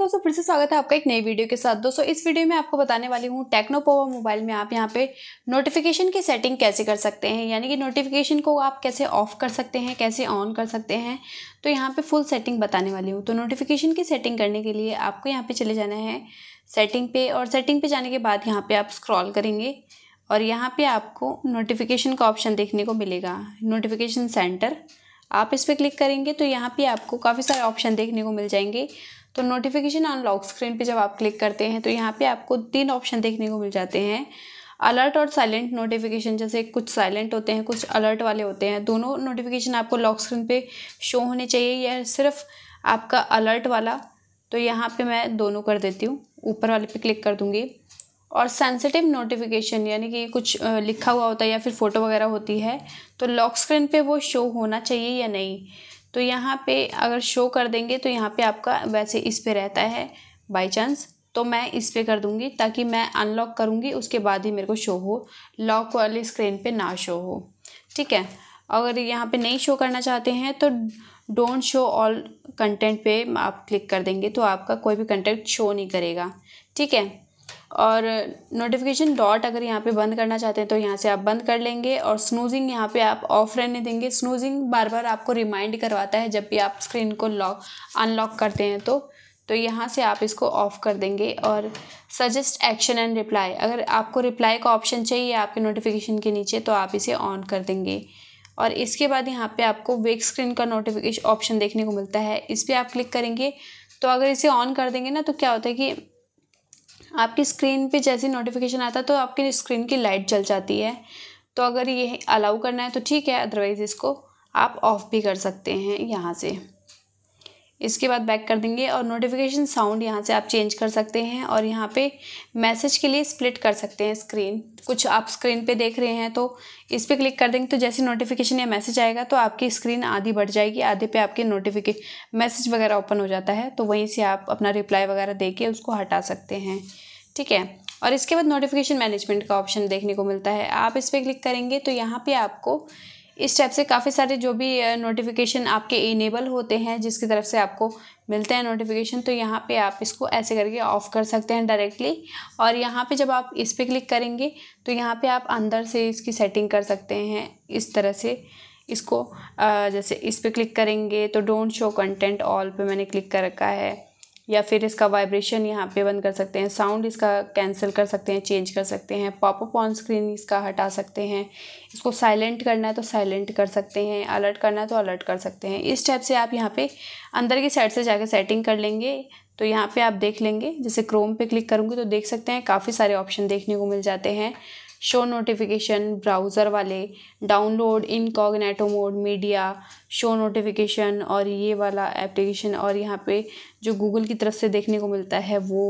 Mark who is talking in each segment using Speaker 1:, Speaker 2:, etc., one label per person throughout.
Speaker 1: दोस्तों फिर से स्वागत है आपका एक नई वीडियो के साथ दोस्तों इस वीडियो में आपको बताने वाली हूँ टेक्नो मोबाइल में आप यहाँ पे नोटिफिकेशन की सेटिंग कैसे कर सकते हैं यानी कि नोटिफिकेशन को आप कैसे ऑफ कर सकते हैं कैसे ऑन कर सकते हैं तो यहाँ पे फुल सेटिंग बताने वाली हूँ तो नोटिफिकेशन की सेटिंग करने के लिए आपको यहाँ पर चले जाना है सेटिंग पे और सेटिंग पे जाने के बाद यहाँ पर आप स्क्रॉल करेंगे और यहाँ पर आपको नोटिफिकेशन का ऑप्शन देखने को मिलेगा नोटिफिकेशन सेंटर आप इस पर क्लिक करेंगे तो यहाँ पे आपको काफ़ी सारे ऑप्शन देखने को मिल जाएंगे तो नोटिफिकेशन ऑन लॉक स्क्रीन पे जब आप क्लिक करते हैं तो यहाँ पे आपको तीन ऑप्शन देखने को मिल जाते हैं अलर्ट और साइलेंट नोटिफिकेशन जैसे कुछ साइलेंट होते हैं कुछ अलर्ट वाले होते हैं दोनों नोटिफिकेशन आपको लॉक स्क्रीन पर शो होने चाहिए या सिर्फ आपका अलर्ट वाला तो यहाँ पर मैं दोनों कर देती हूँ ऊपर वाले पर क्लिक कर दूँगी और सेंसिटिव नोटिफिकेशन यानी कि कुछ लिखा हुआ होता है या फिर फ़ोटो वगैरह होती है तो लॉक स्क्रीन पे वो शो होना चाहिए या नहीं तो यहाँ पे अगर शो कर देंगे तो यहाँ पे आपका वैसे इस पे रहता है बाई चांस तो मैं इस पे कर दूँगी ताकि मैं अनलॉक करूँगी उसके बाद ही मेरे को शो हो लॉक वाली स्क्रीन पर ना शो हो ठीक है अगर यहाँ पर नहीं शो करना चाहते हैं तो डोंट शो ऑल कंटेंट पे आप क्लिक कर देंगे तो आपका कोई भी कंटेंट शो नहीं करेगा ठीक है और नोटिफिकेशन डॉट अगर यहाँ पे बंद करना चाहते हैं तो यहाँ से आप बंद कर लेंगे और स्नूजिंग यहाँ पे आप ऑफ रहने देंगे स्नूजिंग बार बार आपको रिमाइंड करवाता है जब भी आप स्क्रीन को लॉक अनलॉक करते हैं तो तो यहाँ से आप इसको ऑफ़ कर देंगे और सजेस्ट एक्शन एंड रिप्लाई अगर आपको रिप्लाई का ऑप्शन चाहिए आपके नोटिफिकेशन के नीचे तो आप इसे ऑन कर देंगे और इसके बाद यहाँ पे आपको वेक स्क्रीन का नोटिफिकेशन ऑप्शन देखने को मिलता है इस पर आप क्लिक करेंगे तो अगर इसे ऑन कर देंगे ना तो क्या होता है कि आपकी स्क्रीन पे जैसे नोटिफिकेशन आता है तो आपकी स्क्रीन की लाइट जल जाती है तो अगर ये अलाउ करना है तो ठीक है अदरवाइज़ इसको आप ऑफ भी कर सकते हैं यहाँ से इसके बाद बैक कर देंगे और नोटिफिकेशन साउंड यहाँ से आप चेंज कर सकते हैं और यहाँ पे मैसेज के लिए स्प्लिट कर सकते हैं स्क्रीन कुछ आप स्क्रीन पे देख रहे हैं तो इस पर क्लिक कर देंगे तो जैसे नोटिफिकेशन या मैसेज आएगा तो आपकी स्क्रीन आधी बढ़ जाएगी आधे पे आपके नोटिफिके मैसेज वगैरह ओपन हो जाता है तो वहीं से आप अपना रिप्लाई वगैरह दे के उसको हटा सकते हैं ठीक है और इसके बाद नोटिफिकेशन मैनेजमेंट का ऑप्शन देखने को मिलता है आप इस पर क्लिक करेंगे तो यहाँ पर आपको इस टाइप से काफ़ी सारे जो भी नोटिफिकेशन आपके इनेबल होते हैं जिसकी तरफ से आपको मिलते हैं नोटिफिकेशन तो यहाँ पे आप इसको ऐसे करके ऑफ़ कर सकते हैं डायरेक्टली और यहाँ पे जब आप इस पर क्लिक करेंगे तो यहाँ पे आप अंदर से इसकी सेटिंग कर सकते हैं इस तरह से इसको जैसे इस पर क्लिक करेंगे तो डोंट शो कंटेंट ऑल पर मैंने क्लिक कर रखा है या फिर इसका वाइब्रेशन यहाँ पे बंद कर सकते हैं साउंड इसका कैंसिल कर सकते हैं चेंज कर सकते हैं पॉपअप ऑन स्क्रीन इसका हटा सकते हैं इसको साइलेंट करना है तो साइलेंट कर सकते हैं अलर्ट करना है तो अलर्ट कर सकते हैं इस टाइप से आप यहाँ पे अंदर की साइड से जाके सेटिंग कर लेंगे तो यहाँ पर आप देख लेंगे जैसे क्रोम पर क्लिक करूँगी तो देख सकते हैं काफ़ी सारे ऑप्शन देखने को मिल जाते हैं शो नोटिफिकेशन ब्राउज़र वाले download incognito mode media show notification और ये वाला एप्लीकेशन और यहाँ पे जो गूगल की तरफ से देखने को मिलता है वो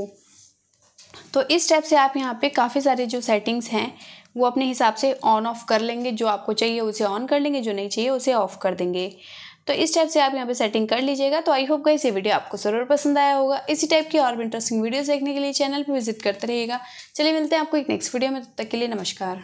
Speaker 1: तो इस टाइप से आप यहाँ पे काफ़ी सारे जो सेटिंग्स हैं वो अपने हिसाब से ऑन ऑफ कर लेंगे जो आपको चाहिए उसे ऑन कर लेंगे जो नहीं चाहिए उसे ऑफ कर देंगे तो इस टाइप से आप यहाँ पे सेटिंग कर लीजिएगा तो आई होप गाइस ये वीडियो आपको ज़रूर पसंद आया होगा इसी टाइप की और भी इंटरेस्टिंग वीडियोज़ देखने के लिए चैनल पर विजिट करते रहिएगा चलिए मिलते हैं आपको एक नेक्स्ट वीडियो में तब तक के लिए नमस्कार